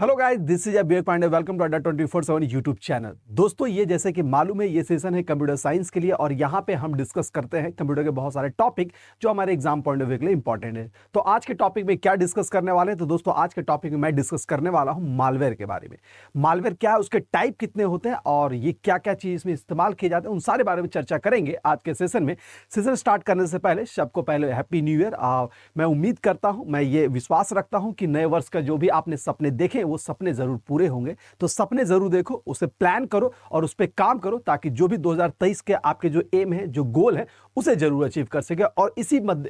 Hello guys this is Avek Pandey welcome to Adda twenty four seven YouTube channel दोस्तों ये जैसे कि मालूम है ये सेशन है कंप्यूटर साइंस के लिए और यहाँ पे हम डिस्कस करते हैं कंप्यूटर के बहुत सारे टॉपिक जो हमारे एग्जाम पॉइंट ऑफ व्यू के लिए इंपॉर्टेंट है तो आज के टॉपिक में क्या डिस्कस करने वाले हैं तो दोस्तों आज के टॉपिक में मैं डिस्कस करने वाला हूँ मालवेयर के बारे में मालवेयर क्या है उसके टाइप कितने होते हैं और ये क्या क्या चीज़ इसमें इस्तेमाल किए जाते हैं उन सारे बारे में चर्चा करेंगे आज के सेशन में सेशन स्टार्ट करने से पहले सबको पहले हैप्पी न्यू ईयर मैं उम्मीद करता हूँ मैं ये विश्वास रखता हूँ कि नए वर्ष का जो भी आपने सपने देखे वो सपने ज़रूर पूरे होंगे तो सपने ज़रूर देखो उसे प्लान करो और उस पर काम करो ताकि जो भी 2023 के आपके जो एम है जो गोल है उसे ज़रूर अचीव कर सके और इसी मद,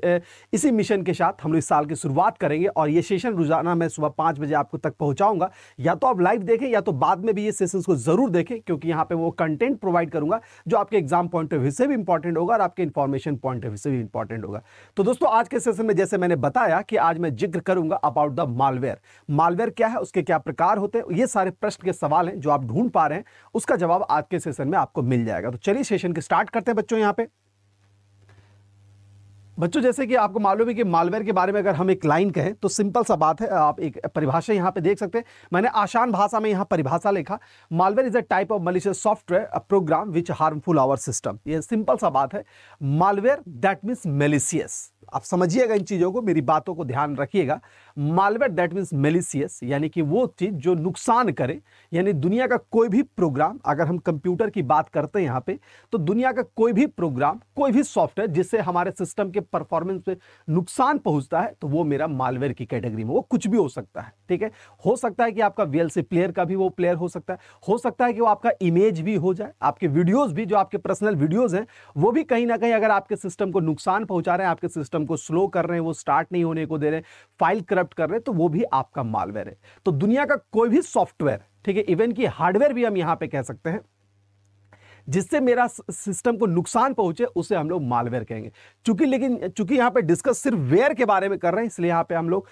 इसी मिशन के साथ हम लोग इस साल की शुरुआत करेंगे और ये सेशन रोजाना मैं सुबह पाँच बजे आपको तक पहुँचाऊँगा या तो आप लाइव देखें या तो बाद में भी ये सेशन को ज़रूर देखें क्योंकि यहाँ पर वो कंटेंट प्रोवाइड करूंगा जो आपके एग्जाम पॉइंट ऑफ व्यू से भी इंपॉर्टेंट होगा और आपके इन्फॉर्मेशन पॉइंट ऑफ व्यू से भी इंपॉर्टेंट होगा तो दोस्तों आज के सेशन में जैसे मैंने बताया कि आज मैं जिक्र करूंगा अबाउट द मालवेयर मालवेयर क्या है उसके क्या प्रकार होते हैं ये सारे प्रश्न के सवाल हैं जो आप ढूंढ पा रहे हैं उसका जवाब आज के सेशन में आपको मिल जाएगा तो चलिए सेशन के स्टार्ट करते हैं बच्चों यहाँ पे बच्चों जैसे कि आपको मालूम है कि मालवेयर के बारे में अगर हम एक लाइन कहें तो सिंपल सा बात है आप एक परिभाषा यहाँ पे देख सकते हैं मैंने आसान भाषा में यहाँ परिभाषा लिखा malware is a type of malicious software a program which harmful our system ये सिंपल सा बात है मालवेयर दैट मीन्स मेलिशियस आप समझिएगा इन चीज़ों को मेरी बातों को ध्यान रखिएगा मालवेयर दैट मीन्स मेलिसियस यानी कि वो चीज़ जो नुकसान करे यानी दुनिया का कोई भी प्रोग्राम अगर हम कंप्यूटर की बात करते हैं यहाँ पे तो दुनिया का कोई भी प्रोग्राम कोई भी सॉफ्टवेयर जिससे हमारे सिस्टम के परफॉर्मेंस पे नुकसान पहुँचता है तो वो मेरा मालवेयर की कैटेगरी में वो कुछ भी हो सकता है ठीक है हो सकता है कि आपका वी प्लेयर का भी वो प्लेयर हो सकता है हो सकता है कि वो आपका इमेज भी हो जाए आपके वीडियोज़ भी जो आपके पर्सनल वीडियोज़ हैं वो भी कहीं ना कहीं अगर आपके सिस्टम को नुकसान पहुँचा रहे हैं आपके सिस्टम को स्लो कर रहे हैं वो स्टार्ट नहीं होने को दे रहे फाइल करप्ट इंटरप्ट कर रहे हैं तो वो भी आपका मालवेयर है तो दुनिया का कोई भी सॉफ्टवेयर ठीक है इवन की हार्डवेयर भी हम यहां पर कह सकते हैं जिससे मेरा सिस्टम को नुकसान पहुंचे उसे हम लोग मालवेयर कहेंगे चूंकि लेकिन चूंकि यहां पे डिस्कस सिर्फ वेयर के बारे में कर रहे हैं इसलिए यहां पे हम लोग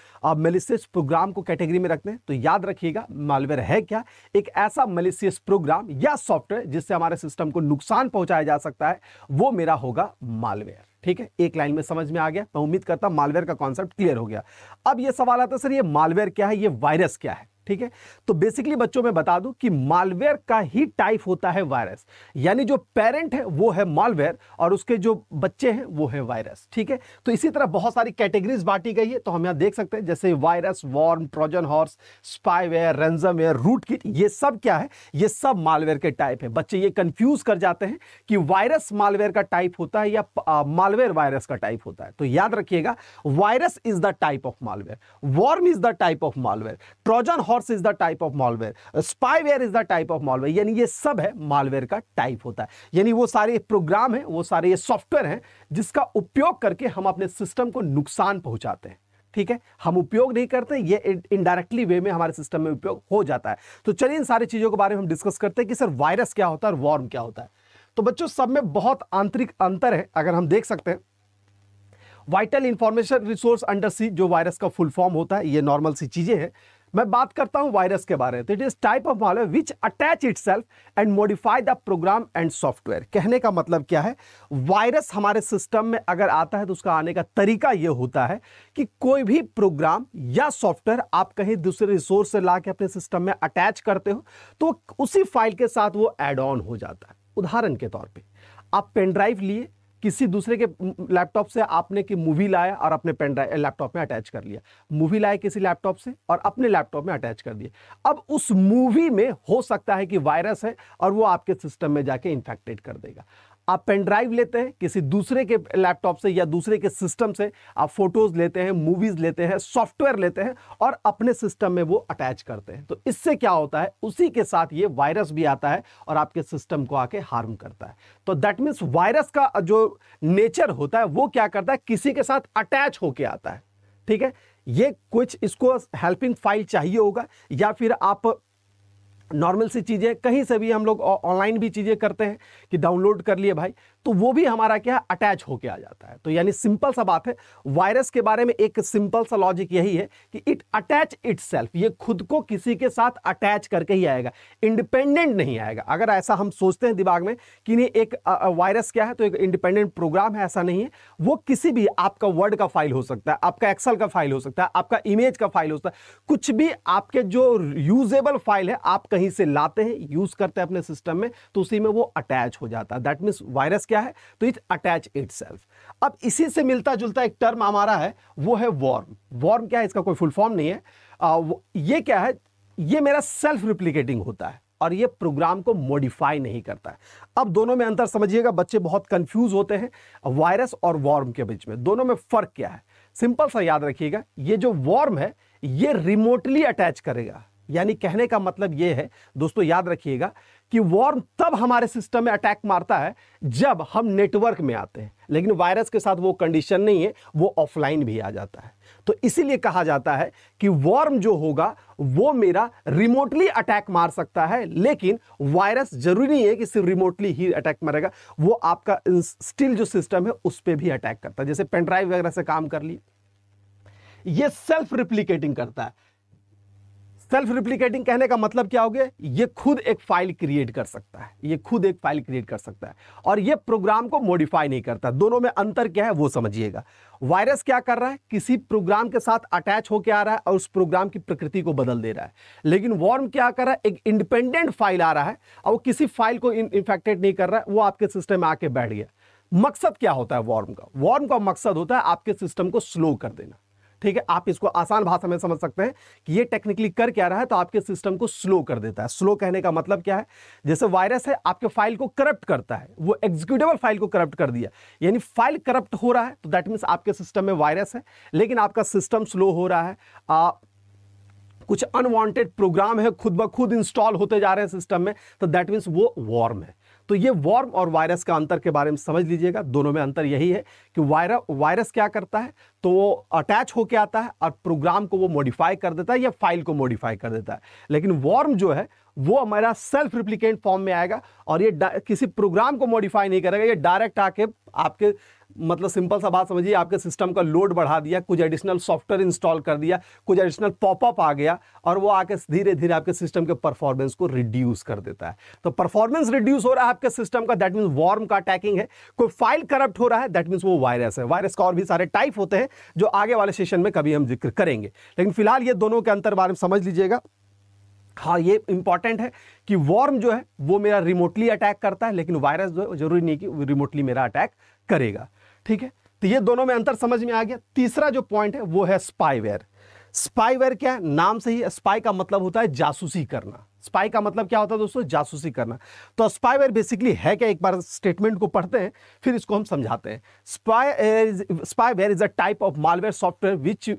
मेलिसियस प्रोग्राम को कैटेगरी में रखते हैं तो याद रखिएगा मालवेयर है क्या एक ऐसा मेलिसियस प्रोग्राम या सॉफ्टवेयर जिससे हमारे सिस्टम को नुकसान पहुंचाया जा सकता है वो मेरा होगा मालवेयर ठीक है एक लाइन में समझ में आ गया मैं उम्मीद करता मालवेयर का कॉन्सेप्ट क्लियर हो गया अब यह सवाल आता सर ये मालवेयर क्या है ये वायरस क्या है ठीक है तो बेसिकली बच्चों में बता दूं कि मालवेयर का ही टाइप होता है वायरस यानी जो पेरेंट है वो है मालवेयर और उसके जो बच्चे हैं वो है वायरस ठीक है तो इसी तरह बहुत सारी कैटेगरीज बांटी गई है तो हम यहां देख सकते हैं जैसे virus worm trojan horse spyware ransomware root kit ये सब क्या है ये सब मालवेयर के टाइप है बच्चे ये कंफ्यूज कर जाते हैं कि वायरस मालवेयर का टाइप होता है या मालवेयर वायरस का टाइप होता है तो याद रखिएगा virus is the type of malware worm is the type of malware trojan horse source is the type of malware spyware is the type of malware यानी ये सब है मॉलवेयर का टाइप होता है यानी वो सारे प्रोग्राम है वो सारे ये सॉफ्टवेयर हैं जिसका उपयोग करके हम अपने सिस्टम को नुकसान पहुंचाते हैं ठीक है हम उपयोग नहीं करते ये इनडायरेक्टली वे में हमारे सिस्टम में उपयोग हो जाता है तो चलिए इन सारी चीज़ों के बारे में हम डिस्कस करते हैं कि सर वायरस क्या होता है और वॉर्म क्या होता है तो बच्चों सब में बहुत आंतरिक अंतर है अगर हम देख सकते हैं vital information resource under siege जो वायरस का फुल फॉर्म होता है ये नॉर्मल सी चीज़ें हैं मैं बात करता हूं वायरस के बारे में तो it is type of malware which attach it and modify the program and software कहने का मतलब क्या है वायरस हमारे सिस्टम में अगर आता है तो उसका आने का तरीका यह होता है कि कोई भी प्रोग्राम या सॉफ्टवेयर आप कहीं दूसरे रिसोर्स से ला के अपने सिस्टम में अटैच करते हो तो उसी फाइल के साथ वो एड ऑन हो जाता है उदाहरण के तौर पर आप पेनड्राइव लिए किसी दूसरे के लैपटॉप से आपने की मूवी लाया और अपने पेन ड्राइव लैपटॉप में अटैच कर लिया मूवी लाए किसी लैपटॉप से और अपने लैपटॉप में अटैच कर दिया अब उस मूवी में हो सकता है कि वायरस है और वो आपके सिस्टम में जाके इन्फेक्टेड कर देगा आप पेन ड्राइव लेते हैं किसी दूसरे के लैपटॉप से या दूसरे के सिस्टम से आप फोटोज लेते हैं मूवीज लेते हैं सॉफ्टवेयर लेते हैं और अपने सिस्टम में वो अटैच करते हैं तो इससे क्या होता है उसी के साथ ये वायरस भी आता है और आपके सिस्टम को आके हार्म करता है तो दैट मीन्स वायरस का जो नेचर होता है वो क्या करता है किसी के साथ अटैच होके आता है ठीक है ये कुछ इसको हेल्पिंग फाइल चाहिए होगा या फिर आप नॉर्मल सी चीज़ें कहीं से भी हम लोग ऑनलाइन भी चीज़ें करते हैं कि डाउनलोड कर लिए भाई तो वो भी हमारा क्या अटैच होके आ जाता है तो यानी सिंपल सा बात है वायरस के बारे में एक सिंपल सा लॉजिक यही है कि इट अटैच इट ये खुद को किसी के साथ अटैच करके ही आएगा इंडिपेंडेंट नहीं आएगा अगर ऐसा हम सोचते हैं दिमाग में कि नहीं एक वायरस क्या है तो एक इंडिपेंडेंट प्रोग्राम है ऐसा नहीं है वो किसी भी आपका वर्ड का फाइल हो सकता है आपका एक्सल का फाइल हो सकता है आपका इमेज का फाइल हो सकता है कुछ भी आपके जो यूजेबल फाइल है आप कहीं से लाते हैं यूज करते हैं अपने सिस्टम में तो उसी में वो अटैच हो जाता है दैट मीन्स वायरस क्या है तो इट अटैच इट अब इसी से मिलता जुलता एक टर्म हमारा है वो है वॉर्म वॉर्म क्या है इसका कोई फुल फॉर्म नहीं है आ, ये क्या है ये मेरा सेल्फ रिप्लीकेटिंग होता है और ये प्रोग्राम को मॉडिफाई नहीं करता है अब दोनों में अंतर समझिएगा बच्चे बहुत कंफ्यूज होते हैं वायरस और वॉर्म के बीच में दोनों में फर्क क्या है सिंपल सा याद रखिएगा ये जो वॉर्म है ये रिमोटली अटैच करेगा यानी कहने का मतलब ये है दोस्तों याद रखिएगा कि वॉर्म तब हमारे सिस्टम में अटैक मारता है जब हम नेटवर्क में आते हैं लेकिन वायरस के साथ वो कंडीशन नहीं है वो ऑफलाइन भी आ जाता है तो इसीलिए कहा जाता है कि वॉर्म जो होगा वो मेरा रिमोटली अटैक मार सकता है लेकिन वायरस जरूरी नहीं है कि सिर्फ रिमोटली ही अटैक मारेगा वो आपका स्टिल जो सिस्टम है उस पर भी अटैक करता है जैसे पेनड्राइव वगैरह से काम कर ली ये सेल्फ रिप्लीकेटिंग करता है सेल्फ रिप्लीकेटिंग कहने का मतलब क्या हो गया ये खुद एक फाइल क्रिएट कर सकता है ये खुद एक फाइल क्रिएट कर सकता है और ये प्रोग्राम को मॉडिफाई नहीं करता दोनों में अंतर क्या है वो समझिएगा वायरस क्या कर रहा है किसी प्रोग्राम के साथ अटैच होकर आ रहा है और उस प्रोग्राम की प्रकृति को बदल दे रहा है लेकिन वॉर्म क्या कर रहा है एक इंडिपेंडेंट फाइल आ रहा है और वो किसी फाइल को इन्फेक्टेड नहीं कर रहा है वो आपके सिस्टम में आके बैठ गया मकसद क्या होता है वॉर्म का वॉर्म का मकसद होता है आपके सिस्टम को स्लो कर देना ठीक है आप इसको आसान भाषा में समझ सकते हैं कि ये टेक्निकली कर क्या रहा है तो आपके सिस्टम को स्लो कर देता है स्लो कहने का मतलब क्या है जैसे वायरस है आपके फाइल को करप्ट करता है वो एग्जीक्यूटेबल फाइल को करप्ट कर दिया यानी फाइल करप्ट हो रहा है तो दैट मीन्स आपके सिस्टम में वायरस है लेकिन आपका सिस्टम स्लो हो रहा है आ, कुछ अनवांटेड प्रोग्राम है खुद ब खुद इंस्टॉल होते जा रहे हैं सिस्टम में तो दैट मीन्स वो वॉर्म है तो ये वॉर्म और वायरस का अंतर के बारे में समझ लीजिएगा दोनों में अंतर यही है कि वायरस वायरस क्या करता है तो वो अटैच होके आता है और प्रोग्राम को वो मॉडिफाई कर देता है या फाइल को मॉडिफाई कर देता है लेकिन वॉर्म जो है वो हमारा सेल्फ रिप्लिकेंट फॉर्म में आएगा और ये किसी प्रोग्राम को मॉडिफाई नहीं करेगा ये डायरेक्ट आके आपके मतलब सिंपल सा बात समझिए आपके सिस्टम का लोड बढ़ा दिया कुछ एडिशनल सॉफ्टवेयर इंस्टॉल कर दिया कुछ एडिशनल पॉपअप आ गया और वो आके धीरे धीरे आपके सिस्टम के परफॉर्मेंस को रिड्यूस कर देता है तो परफॉर्मेंस रिड्यूस हो रहा है आपके सिस्टम का दैट मीन्स वार्म का अटैकिंग है कोई फाइल करप्ट हो रहा है दैट मीन्स वो वायरस है वायरस का और भी सारे टाइप होते हैं जो आगे वाले सेशन में कभी हम जिक्र करेंगे लेकिन फिलहाल ये दोनों के अंतर बारे में समझ लीजिएगा हाँ ये इंपॉर्टेंट है कि वॉर्म जो है वो मेरा रिमोटली अटैक करता है लेकिन वायरस जो है जरूरी नहीं कि रिमोटली मेरा अटैक करेगा ठीक है तो ये दोनों में अंतर समझ में आ गया तीसरा जो पॉइंट है वो है स्पाईवेयर स्पाईवेयर क्या है नाम से ही स्पाई का मतलब होता है जासूसी करना स्पाई का मतलब क्या होता है दोस्तों जासूसी करना तो स्पाईवेयर बेसिकली है क्या एक बार स्टेटमेंट को पढ़ते हैं फिर इसको हम समझाते हैं spy spyware is a type of malware software which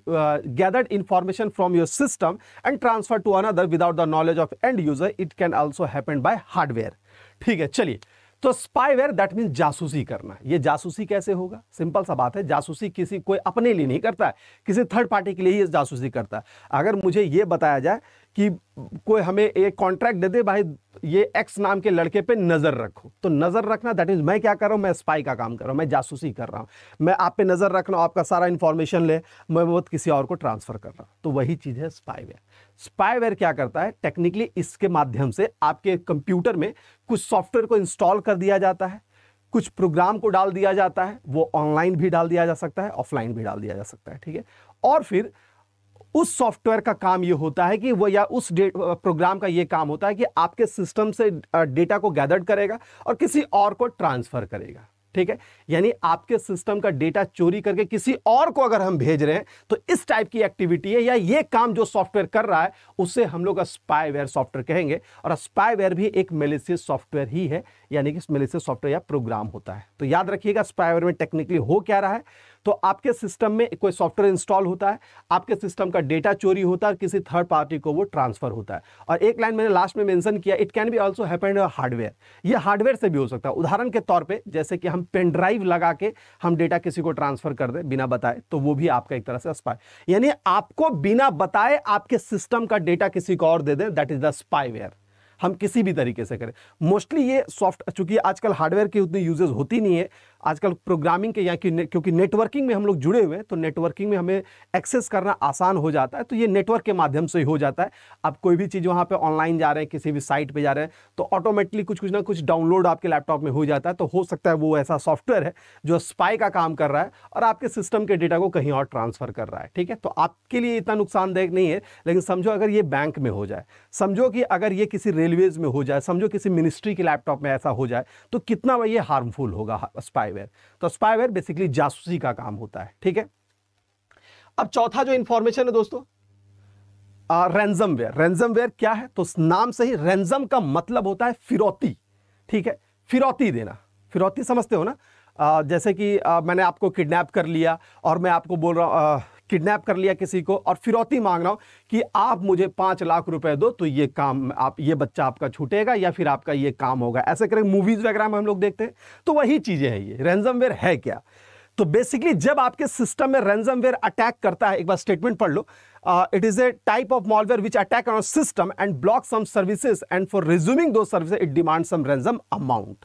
gathered information from your system and transfer to another without the knowledge of and user it can also happen by hardware ठीक है चलिए तो स्पाईवेयर दैट मीन्स जासूसी करना ये जासूसी कैसे होगा सिंपल सा बात है जासूसी किसी कोई अपने लिए नहीं करता है किसी थर्ड पार्टी के लिए ही जासूसी करता है अगर मुझे ये बताया जाए कि कोई हमें एक कॉन्ट्रैक्ट दे दे भाई ये एक्स नाम के लड़के पे नज़र रखो तो नज़र रखना दैट मीन मैं क्या कर रहा हूँ मैं स्पाई का काम कर रहा हूँ मैं जासूसी कर रहा हूँ मैं आप पे नज़र रखना आपका सारा इन्फॉर्मेशन ले मैं वो किसी और को ट्रांसफ़र कर रहा हूँ तो वही चीज़ है स्पाईवेयर स्पाईवेयर क्या करता है टेक्निकली इसके माध्यम से आपके कंप्यूटर में कुछ सॉफ्टवेयर को इंस्टॉल कर दिया जाता है कुछ प्रोग्राम को डाल दिया जाता है वो ऑनलाइन भी डाल दिया जा सकता है ऑफलाइन भी डाल दिया जा सकता है ठीक है और फिर उस सॉफ्टवेयर का काम ये होता है कि वो या उस प्रोग्राम का ये काम होता है कि आपके सिस्टम से डेटा को गैदर्ड करेगा और किसी और को ट्रांसफ़र करेगा ठीक है यानी आपके सिस्टम का डेटा चोरी करके किसी और को अगर हम भेज रहे हैं तो इस टाइप की एक्टिविटी है या ये काम जो सॉफ्टवेयर कर रहा है उसे हम लोग स्पाईवेयर सॉफ्टवेयर कहेंगे और स्पाईवेयर भी एक मेलेसियस सॉफ्टवेयर ही है यानी कि मेलेसियस सॉफ्टवेयर या प्रोग्राम होता है तो याद रखिएगा स्पाईवेयर में टेक्निकली हो क्या रहा है तो आपके सिस्टम में कोई सॉफ्टवेयर इंस्टॉल होता है आपके सिस्टम का डेटा चोरी होता है किसी थर्ड पार्टी को वो ट्रांसफर होता है और एक लाइन मैंने लास्ट में मेंशन किया it can be also happen hardware ये हार्डवेयर से भी हो सकता है उदाहरण के तौर पर जैसे कि हम पेन ड्राइव लगा के हम डेटा किसी को ट्रांसफर कर दें बिना बताए तो वो भी आपका एक तरह से स्पाई यानी आपको बिना बताए आपके सिस्टम का डेटा किसी को और दे दें दैट इज द स्पाईवेयर हम किसी भी तरीके से करें मोस्टली ये सॉफ्ट चूंकि आजकल हार्डवेयर की उतनी यूजेज होती नहीं है आजकल प्रोग्रामिंग के या क्योंकि नेटवर्किंग में हम लोग जुड़े हुए हैं तो नेटवर्किंग में हमें एक्सेस करना आसान हो जाता है तो ये नेटवर्क के माध्यम से ही हो जाता है आप कोई भी चीज़ वहाँ पर ऑनलाइन जा रहे हैं किसी भी साइट पर जा रहे हैं तो ऑटोमेटिकली कुछ कुछ ना कुछ डाउनलोड आपके लैपटॉप में हो जाता है तो हो सकता है वो ऐसा सॉफ्टवेयर है जो स्पाई का काम कर रहा है और आपके सिस्टम के डेटा को कहीं और ट्रांसफ़र कर रहा है ठीक है तो आपके लिए इतना नुकसानदायक नहीं है लेकिन समझो अगर ये बैंक में हो जाए समझो कि अगर ये किसी रेलवेज में हो जाए समझो किसी मिनिस्ट्री के लैपटॉप में ऐसा हो जाए तो कितना ये हार्मफुल होगा स्पाई स्पाईवेयर तो स्पाईवेयर बेसिकली जासूसी का काम होता है ठीक है अब चौथा जो इंफॉर्मेशन है दोस्तों रेंजमवेयर रेंजमवेयर क्या है तो नाम से ही रेंजम का मतलब होता है फिरौती ठीक है फिरौती देना फिरौती समझते हो ना आ, जैसे कि आ, मैंने आपको किडनैप कर लिया और मैं आपको बोल रहा हूँ किडनैप कर लिया किसी को और फिरौती मांग रहा हूँ कि आप मुझे पाँच लाख रुपए दो तो ये काम आप ये बच्चा आपका छूटेगा या फिर आपका ये काम होगा ऐसे करें मूवीज़ वगैरह में हम लोग देखते हैं तो वही चीज़ें हैं ये रैंजमवेयर है क्या तो बेसिकली जब आपके सिस्टम में रैंजमवेयर अटैक करता है एक बार स्टेटमेंट पढ़ लो it is a type of malware which attack on system and block some services and for resuming two service it demand some ransom amount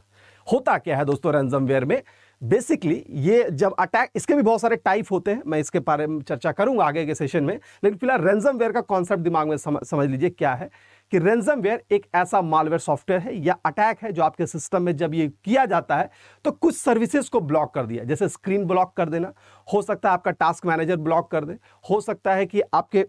होता क्या है दोस्तों रैंजमवेयर में बेसिकली ये जब अटैक इसके भी बहुत सारे टाइप होते हैं मैं इसके बारे में चर्चा करूंगा आगे के सेशन में लेकिन फिलहाल वेयर का कॉन्सेप्ट दिमाग में समझ, समझ लीजिए क्या है कि वेयर एक ऐसा मालवेयर सॉफ्टवेयर है या अटैक है जो आपके सिस्टम में जब ये किया जाता है तो कुछ सर्विसेज को ब्लॉक कर दिया जैसे स्क्रीन ब्लॉक कर देना हो सकता है आपका टास्क मैनेजर ब्लॉक कर दे हो सकता है कि आपके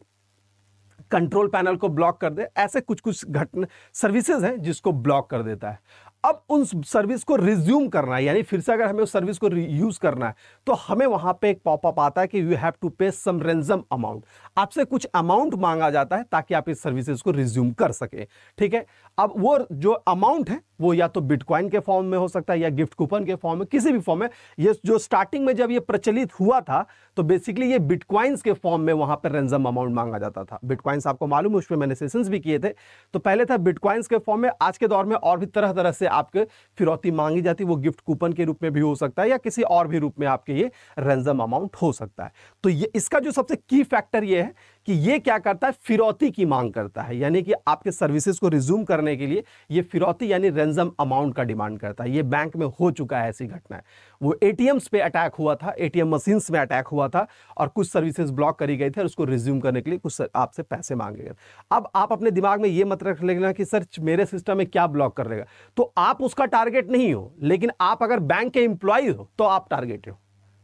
कंट्रोल पैनल को ब्लॉक कर दे ऐसे कुछ कुछ घटना सर्विसेज हैं जिसको ब्लॉक कर देता है अब उन सर्विस को रिज्यूम करना है यानी फिर से अगर हमें उस सर्विस को यूज़ करना है तो हमें वहां पे एक पॉपअप आता है कि यू हैव टू पे सम रेंजम अमाउंट आपसे कुछ अमाउंट मांगा जाता है ताकि आप इस सर्विसेज को रिज्यूम कर सके ठीक है अब वो जो अमाउंट है वो या तो बिटकॉइन के फॉर्म में हो सकता है या गिफ्ट कूपन के फॉर्म में किसी भी फॉर्म में ये जो स्टार्टिंग में जब ये प्रचलित हुआ था तो बेसिकली ये बिटकॉइंस के फॉर्म में वहां पर रेंजम अमाउंट मांगा जाता था बिटकॉइंस आपको मालूम है उसमें मैंने सेशंस भी किए थे तो पहले था बिटकॉइंस के फॉर्म में आज के दौर में और भी तरह तरह से आपके फिरौती मांगी जाती है वो गिफ्ट कूपन के रूप में भी हो सकता है या किसी और भी रूप में आपके ये रेंजम अमाउंट हो सकता है तो ये इसका जो सबसे की फैक्टर ये है कि ये क्या करता है फिरौती की मांग करता है यानी कि आपके सर्विसेज को रिज्यूम करने के लिए ये फिरौती यानी रेंजम अमाउंट का डिमांड करता है ये बैंक में हो चुका है ऐसी घटनाएं वो एटीएम्स पे अटैक हुआ था एटीएम मशीन्स में अटैक हुआ था और कुछ सर्विसेज ब्लॉक करी गई थी और उसको रिज्यूम करने के लिए कुछ आपसे पैसे मांगे गए अब आप अपने दिमाग में ये मत रख लेना कि सर मेरे सिस्टम में क्या ब्लॉक कर लेगा तो आप उसका टारगेट नहीं हो लेकिन आप अगर बैंक के एम्प्लॉय हो तो आप टारगेट हो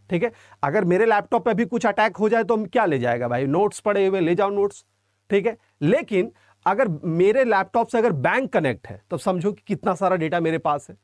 ठीक है अगर मेरे लैपटॉप पे भी कुछ अटैक हो जाए तो क्या ले जाएगा भाई नोट्स पड़े हुए ले जाओ नोट्स ठीक है लेकिन अगर मेरे लैपटॉप से अगर बैंक कनेक्ट है तो समझो कि कितना सारा डेटा मेरे पास है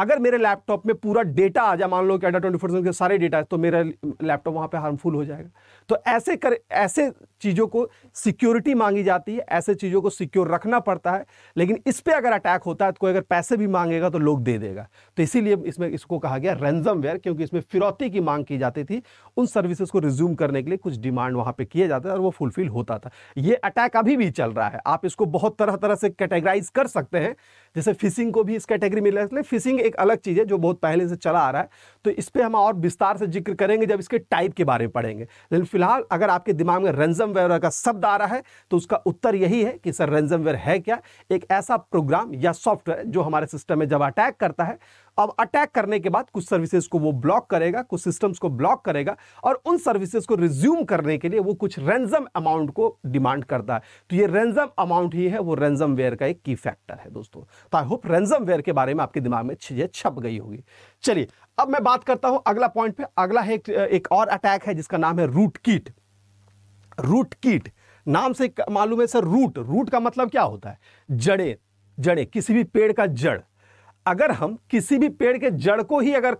अगर मेरे लैपटॉप में पूरा डेटा आ जाए मान लो कि अंडर ट्वेंटी फोर के सारे डेटा है तो मेरा लैपटॉप वहाँ पे हार्मफुल हो जाएगा तो ऐसे कर ऐसे चीज़ों को सिक्योरिटी मांगी जाती है ऐसे चीज़ों को सिक्योर रखना पड़ता है लेकिन इस पर अगर अटैक होता है तो कोई अगर पैसे भी मांगेगा तो लोग दे देगा तो इसीलिए इसमें इसको कहा गया रेंजम क्योंकि इसमें फिरौती की मांग की जाती थी उन सर्विसेज को रिज्यूम करने के लिए कुछ डिमांड वहाँ पर किया जाता था और वो फुलफिल होता था ये अटैक अभी भी चल रहा है आप इसको बहुत तरह तरह से कैटेगराइज कर सकते हैं जैसे फिशिंग को भी इस कैटेगरी में इसलिए फिशिंग एक अलग चीज़ है जो बहुत पहले से चला आ रहा है तो इस पर हम और विस्तार से जिक्र करेंगे जब इसके टाइप के बारे में पढ़ेंगे लेकिन फिलहाल अगर आपके दिमाग में रेंजम वेयर का शब्द आ रहा है तो उसका उत्तर यही है कि सर रेंजम वेयर है क्या एक ऐसा प्रोग्राम या सॉफ्टवेयर जो हमारे सिस्टम में जब अटैक करता है अब अटैक करने के बाद कुछ सर्विसेज को वो ब्लॉक करेगा कुछ सिस्टम्स को ब्लॉक करेगा और उन सर्विसेज को रिज्यूम करने के लिए वो कुछ रेंजम अमाउंट को डिमांड करता है तो ये रेंजम अमाउंट ही है वो रेंजम वेयर का एक की फैक्टर है दोस्तों तो आई होप रेंजम वेयर के बारे में आपके दिमाग में चीजें छप गई होगी चलिए अब मैं बात करता हूं अगला पॉइंट पे अगला है एक, एक और अटैक है जिसका नाम है रूट कीट रूट कीट नाम से मालूम है सर रूट रूट का मतलब क्या होता है जड़े जड़े किसी भी पेड़ का जड़ अगर हम किसी भी पेड़ के जड़ को ही अगर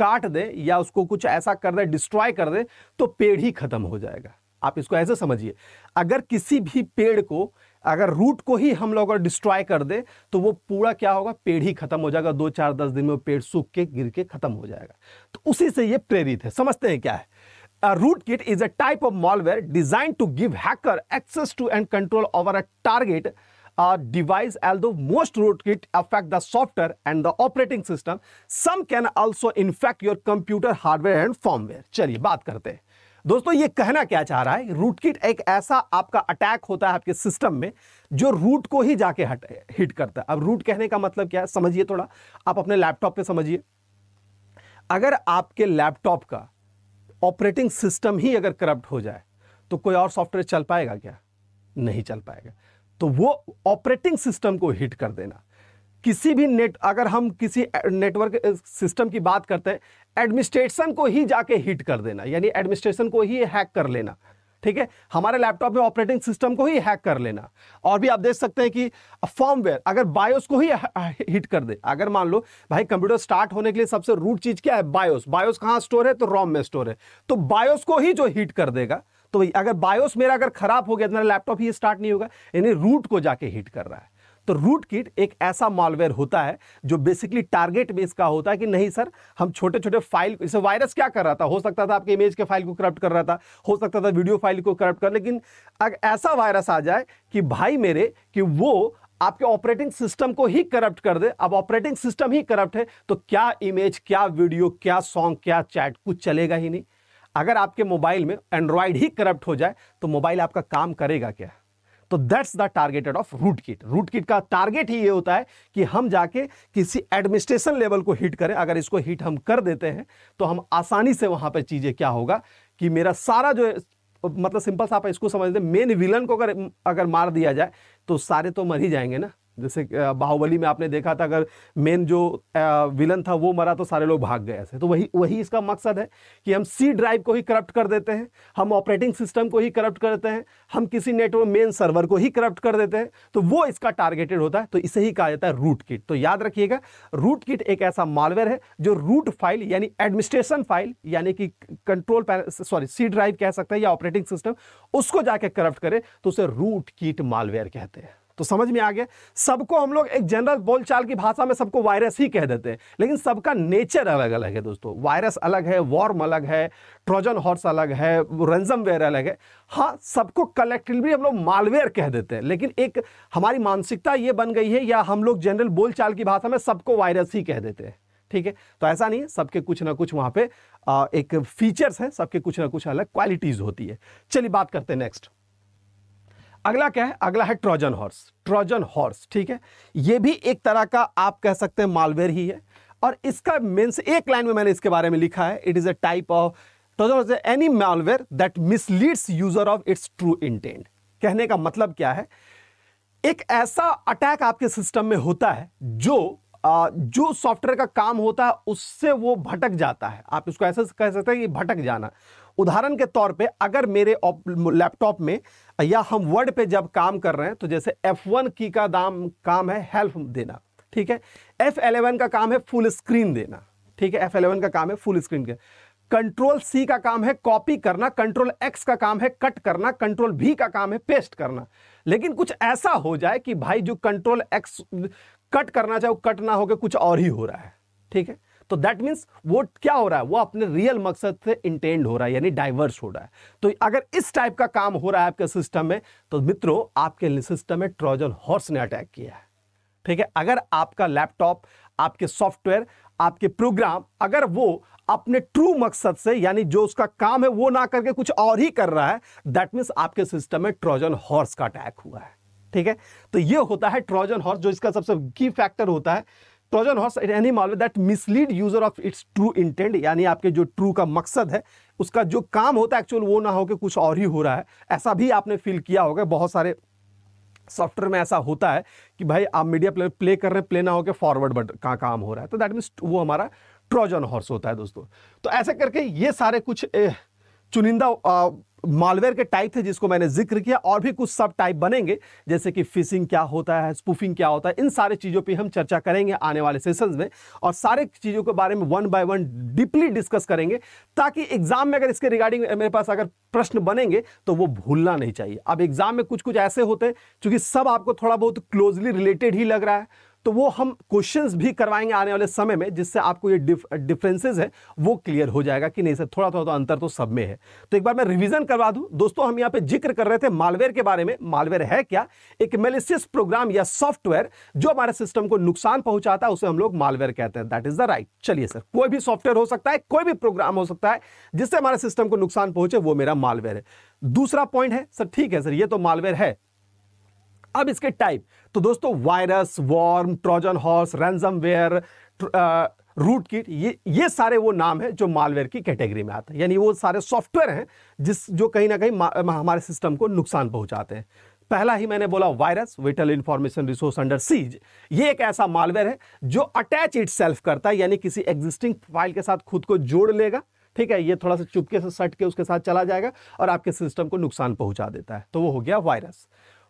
काट दें या उसको कुछ ऐसा कर दें डिस्ट्रॉय कर दें तो पेड़ ही खत्म हो जाएगा आप इसको ऐसे समझिए अगर किसी भी पेड़ को अगर रूट को ही हम लोग अगर डिस्ट्रॉय कर दे तो वो पूरा क्या होगा पेड़ ही खत्म हो जाएगा दो चार दस दिन में वो पेड़ सूख के गिर के खत्म हो जाएगा तो उसी से ये प्रेरित है समझते हैं क्या है root kit is a type of malware design to give hacker access to and control over a target uh, device, although most rootkit affect the software and the operating system, some can also infect your computer hardware and firmware. चलिए बात करते हैं दोस्तों ये कहना क्या चाह रहा है रूटकिट एक ऐसा आपका अटैक होता है आपके सिस्टम में जो रूट को ही जाके हट हिट करता है अब रूट कहने का मतलब क्या है समझिए थोड़ा आप अपने लैपटॉप पे समझिए अगर आपके लैपटॉप का ऑपरेटिंग सिस्टम ही अगर करप्ट हो जाए तो कोई और सॉफ्टवेयर चल पाएगा क्या नहीं चल पाएगा तो वो ऑपरेटिंग सिस्टम को हिट कर देना किसी भी नेट अगर हम किसी नेटवर्क सिस्टम की बात करते हैं एडमिनिस्ट्रेशन को ही जाके हिट कर देना यानी एडमिनिस्ट्रेशन को ही हैक कर लेना ठीक है हमारे लैपटॉप में ऑपरेटिंग सिस्टम को ही हैक कर लेना और भी आप देख सकते हैं कि फॉर्मवेयर अगर बायोस को ही हिट कर दे अगर मान लो भाई कंप्यूटर स्टार्ट होने के लिए सबसे रूट चीज क्या है बायोस बायोस कहां स्टोर है तो रॉम में स्टोर है तो बायोस को ही जो हिट कर देगा तो भाई अगर बायोस मेरा अगर खराब हो गया तो मेरा लैपटॉप ही स्टार्ट नहीं होगा यानी रूट को जाके हिट कर रहा है तो रूट किट एक ऐसा मॉलवेयर होता है जो बेसिकली टारगेट बेस का होता है कि नहीं सर हम छोटे छोटे फाइल इसे वायरस क्या कर रहा था हो सकता था आपके इमेज के फाइल को करप्ट कर रहा था हो सकता था वीडियो फाइल को करप्ट कर लेकिन अगर ऐसा वायरस आ जाए कि भाई मेरे कि वो आपके ऑपरेटिंग सिस्टम को ही करप्ट कर दे अब ऑपरेटिंग सिस्टम ही करप्ट है तो क्या इमेज क्या वीडियो क्या सॉन्ग क्या चैट कुछ चलेगा ही नहीं अगर आपके मोबाइल में एंड्रॉयड ही करप्ट हो जाए तो मोबाइल आपका काम करेगा क्या तो that's the targeted of root kit root kit का टारगेट ही ये होता है कि हम जाके किसी एडमिनिस्ट्रेशन लेवल को हिट करें अगर इसको हिट हम कर देते हैं तो हम आसानी से वहाँ पर चीज़ें क्या होगा कि मेरा सारा जो मतलब सिंपल सा आप इसको समझ दें मेन विलन को अगर अगर मार दिया जाए तो सारे तो मर ही जाएंगे ना जैसे बाहुबली में आपने देखा था अगर मेन जो विलन था वो मरा तो सारे लोग भाग गए ऐसे तो वही वही इसका मकसद है कि हम सी ड्राइव को ही करप्ट कर देते हैं हम ऑपरेटिंग सिस्टम को ही करप्ट करते हैं हम किसी नेटवर्क मेन सर्वर को ही करप्ट कर देते हैं तो वो इसका टारगेटेड होता है तो इसे ही कहा जाता है रूट किट तो याद रखिएगा रूट किट एक ऐसा मालवेयर है जो रूट फाइल यानी एडमिनिस्ट्रेशन फाइल यानी कि कंट्रोल सॉरी सी ड्राइव कह सकते हैं या ऑपरेटिंग सिस्टम उसको जाके करप्ट करे तो उसे रूट किट मालवेयर कहते हैं तो समझ में आ गया सबको हम लोग एक जनरल बोलचाल की भाषा में सबको वायरस ही कह देते हैं लेकिन सबका नेचर अलग अलग है दोस्तों वायरस अलग है वॉर्म अलग है ट्रोजन हॉर्स अलग है रंजम वेयर अलग है हाँ सबको कलेक्टिवली हम लोग मालवेयर कह देते हैं लेकिन एक हमारी मानसिकता ये बन गई है या हम लोग जनरल बोलचाल की भाषा में सबको वायरस ही कह देते हैं ठीक है तो ऐसा नहीं है सबके कुछ ना कुछ वहां पे एक फीचर्स हैं सबके कुछ ना कुछ अलग क्वालिटीज़ होती है चलिए बात करते हैं नेक्स्ट अगला क्या है अगला है ट्रोजन हॉर्स ट्रोजन हॉर्स ठीक है ये भी एक तरह का आप कह सकते हैं मालवेयर ही है और इसका मीन्स एक लाइन में मैंने इसके बारे में लिखा है it is a type of trojan any malware that misleads user of its true intent कहने का मतलब क्या है एक ऐसा अटैक आपके सिस्टम में होता है जो आ, जो सॉफ्टवेयर का काम होता है उससे वो भटक जाता है आप इसको ऐसे कह सकते हैं कि भटक जाना उदाहरण के तौर पे अगर मेरे लैपटॉप में या हम वर्ड पे जब काम कर रहे हैं तो जैसे F1 की का दाम काम है हेल्प देना ठीक है F11 का काम है फुल स्क्रीन देना ठीक है F11 का काम है फुल स्क्रीन का कंट्रोल सी का काम है कॉपी करना कंट्रोल एक्स का काम है कट करना कंट्रोल भी का काम है पेस्ट करना लेकिन कुछ ऐसा हो जाए कि भाई जो कंट्रोल एक्स कट करना चाहे वो कट ना होकर कुछ और ही हो रहा है ठीक है तो दैट मीन्स वो क्या हो रहा है वो अपने रियल मकसद से इंटेंड हो रहा है यानी डाइवर्स हो रहा है तो अगर इस टाइप का काम हो रहा है आपके सिस्टम में तो मित्रों आपके सिस्टम में ट्रोजन हॉर्स ने अटैक किया है ठीक है अगर आपका लैपटॉप आपके सॉफ्टवेयर आपके प्रोग्राम अगर वो अपने ट्रू मकसद से यानी जो उसका काम है वो ना करके कुछ और ही कर रहा है दैट मीन्स आपके सिस्टम में ट्रोजन हॉर्स का अटैक हुआ है ठीक है तो ये होता है ट्रोजन हॉर्स जो इसका सबसे की फैक्टर होता है trojan horse at any mal that mislead user of its true intent यानी आपके जो ट्रू का मकसद है उसका जो काम होता है एक्चुअल वो ना हो कि कुछ और ही हो रहा है ऐसा भी आपने फील किया होगा बहुत सारे सॉफ्टवेयर में ऐसा होता है कि भाई आप मीडिया प्ले प्ले कर रहे हैं प्ले ना होकर फॉरवर्ड बट का काम हो रहा है तो दैट मीन्स वो हमारा ट्रोजन हॉर्स होता है दोस्तों तो ऐसे करके ये सारे कुछ ए, चुनिंदा आ, मालवेयर के टाइप थे जिसको मैंने जिक्र किया और भी कुछ सब टाइप बनेंगे जैसे कि फिशिंग क्या होता है स्पूफिंग क्या होता है इन सारी चीज़ों पर हम चर्चा करेंगे आने वाले सेशंस में और सारे चीज़ों के बारे में one by one deeply discuss करेंगे ताकि एग्जाम में अगर इसके रिगार्डिंग मेरे पास अगर प्रश्न बनेंगे तो वो भूलना नहीं चाहिए अब एग्जाम में कुछ कुछ ऐसे होते हैं चूंकि सब आपको थोड़ा बहुत क्लोजली रिलेटेड ही लग रहा है तो वो हम क्वेश्चंस भी करवाएंगे आने वाले समय में जिससे आपको ये डिफ, डिफरेंसेस है वो क्लियर हो जाएगा कि नहीं सर थोड़ा थोड़ा तो अंतर तो सब में है तो एक बार मैं रिवीजन करवा दूं दोस्तों हम यहाँ पे जिक्र कर रहे थे मालवेयर के बारे में मालवेयर है क्या एक मेलिसियस प्रोग्राम या सॉफ्टवेयर जो हमारे सिस्टम को नुकसान पहुंचाता है उसे हम लोग मालवेयर कहते हैं दैट इज द राइट चलिए सर कोई भी सॉफ्टवेयर हो सकता है कोई भी प्रोग्राम हो सकता है जिससे हमारे सिस्टम को नुकसान पहुंचे वो मेरा मालवेयर है दूसरा पॉइंट है सर ठीक है सर ये तो मालवेयर है अब इसके टाइप तो दोस्तों virus worm trojan horse ware root kit ये ये सारे वो नाम है जो मालवेयर की कैटेगरी में आते हैं यानी वो सारे सॉफ्टवेयर हैं जिस जो कहीं ना कहीं हमारे सिस्टम को नुकसान पहुंचाते हैं पहला ही मैंने बोला virus vital information resource under siege ये एक ऐसा मालवेयर है जो अटैच इट सेल्फ करता है यानी किसी एग्जिस्टिंग फाइल के साथ खुद को जोड़ लेगा ठीक है ये थोड़ा सा चुपके से सट के उसके साथ चला जाएगा और आपके सिस्टम को नुकसान पहुंचा देता है तो वो हो गया वायरस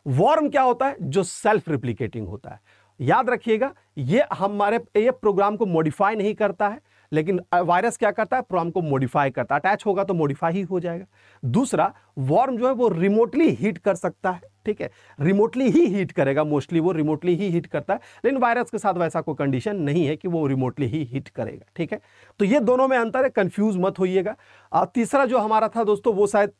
वॉर्म क्या होता है जो सेल्फ रिप्लीकेटिंग होता है याद रखिएगा ये हमारे ये प्रोग्राम को मॉडिफाई नहीं करता है लेकिन वायरस क्या करता है प्रोग्राम को मॉडिफाई करता है अटैच होगा तो मॉडिफाई ही हो जाएगा दूसरा वॉर्म जो है वो रिमोटली हीट कर सकता है ठीक है रिमोटली ही हीट करेगा मोस्टली वो रिमोटली ही हीट करता है लेकिन वायरस के साथ वैसा कोई कंडीशन नहीं है कि वो रिमोटली ही हीट करेगा ठीक है तो ये दोनों में अंतर है कंफ्यूज मत होइएगा तीसरा जो हमारा था दोस्तों वो शायद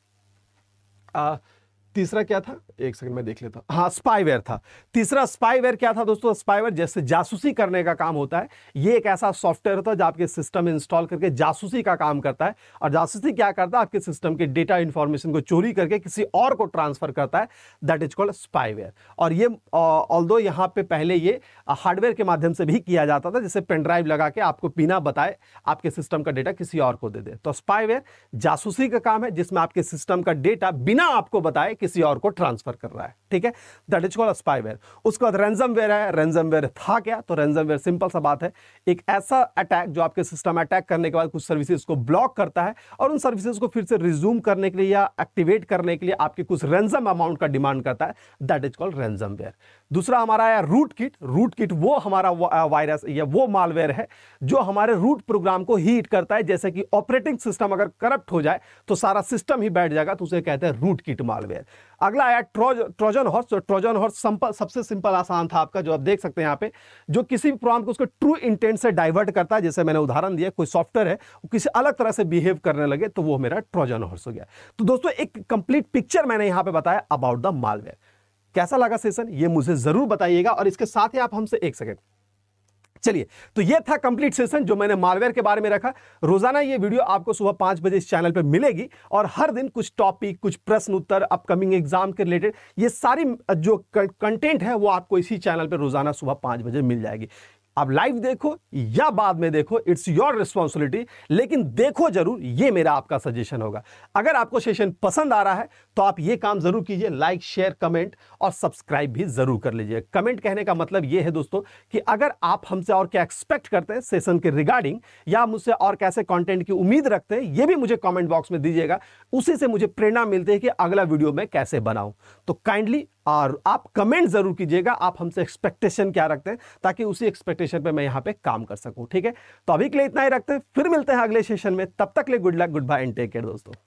तीसरा क्या था एक सेकंड मैं देख लेता हाँ स्पाईवेयर था तीसरा स्पाईवेयर क्या था दोस्तों स्पाईवेयर जैसे जासूसी करने का काम होता है ये एक ऐसा सॉफ्टवेयर होता है जो आपके सिस्टम इंस्टॉल करके जासूसी का काम करता है और जासूसी क्या करता है आपके सिस्टम के डेटा इंफॉर्मेशन को चोरी करके किसी और को ट्रांसफर करता है दैट इज कॉल्ड स्पाईवेयर और ये ऑल दो यहाँ पे पहले ये हार्डवेयर के माध्यम से भी किया जाता था जैसे पेनड्राइव लगा के आपको बिना बताए आपके सिस्टम का डेटा किसी और को दे दे तो स्पाईवेयर जासूसी का काम है जिसमें आपके सिस्टम का डेटा बिना आपको बताए किसी और को ट्रांसफर कर रहा है ठीक है दैट इज कॉल स्पाईवेयर उसके बाद वेयर है वेयर था क्या तो वेयर सिंपल सा बात है एक ऐसा अटैक जो आपके सिस्टम अटैक करने के बाद कुछ सर्विसेज को ब्लॉक करता है और उन सर्विसेज को फिर से रिज्यूम करने के लिए या एक्टिवेट करने के लिए आपके कुछ रेंजम अमाउंट का डिमांड करता है दैट इज रेंजम वेयर दूसरा हमारा आया रूट किट रूट किट वो हमारा वायरस या वो मालवेयर है जो हमारे रूट प्रोग्राम को हीट करता है जैसे कि ऑपरेटिंग सिस्टम अगर करप्ट हो जाए तो सारा सिस्टम ही बैठ जाएगा तो उसे कहते हैं रूट किट मालवेयर अगला आया ट्रोज ट्रोजन हॉर्स तो ट्रोजन हॉर्स सिंपल सबसे सिंपल आसान था आपका जो आप देख सकते हैं यहाँ पे जो किसी भी प्रॉम्प्ट को उसके ट्रू इंटेंट से डाइवर्ट करता है जैसे मैंने उदाहरण दिया कोई सॉफ्टवेयर है वो किसी अलग तरह से बिहेव करने लगे तो वो मेरा ट्रोजन हॉर्स हो गया तो दोस्तों एक कंप्लीट पिक्चर मैंने यहाँ पे बताया अबाउट द मालवेयर कैसा लगा सेशन ये मुझे ज़रूर बताइएगा और इसके साथ ही आप हमसे एक सेकेंड चलिए तो ये था कंप्लीट सेशन जो मैंने मालवेयर के बारे में रखा रोजाना ये वीडियो आपको सुबह पांच बजे इस चैनल पर मिलेगी और हर दिन कुछ टॉपिक कुछ प्रश्न उत्तर अपकमिंग एग्जाम के रिलेटेड ये सारी जो कंटेंट है वो आपको इसी चैनल पर रोजाना सुबह पांच बजे मिल जाएगी आप लाइव देखो या बाद में देखो इट्स योर रिस्पॉन्सिबिलिटी लेकिन देखो जरूर ये मेरा आपका सजेशन होगा अगर आपको सेशन पसंद आ रहा है तो आप ये काम जरूर कीजिए लाइक शेयर कमेंट और सब्सक्राइब भी जरूर कर लीजिए कमेंट कहने का मतलब ये है दोस्तों कि अगर आप हमसे और क्या एक्सपेक्ट करते हैं सेशन के रिगार्डिंग या मुझसे और कैसे कॉन्टेंट की उम्मीद रखते हैं ये भी मुझे कॉमेंट बॉक्स में दीजिएगा उसी से मुझे प्रेरणा मिलती है कि अगला वीडियो मैं कैसे बनाऊं तो काइंडली और आप कमेंट ज़रूर कीजिएगा आप हमसे एक्सपेक्टेशन क्या रखते हैं ताकि उसी एक्सपेक्टेशन पे मैं यहाँ पे काम कर सकूँ ठीक है तो अभी के लिए इतना ही रखते हैं फिर मिलते हैं अगले सेशन में तब तक ले good luck good bye and take care दोस्तों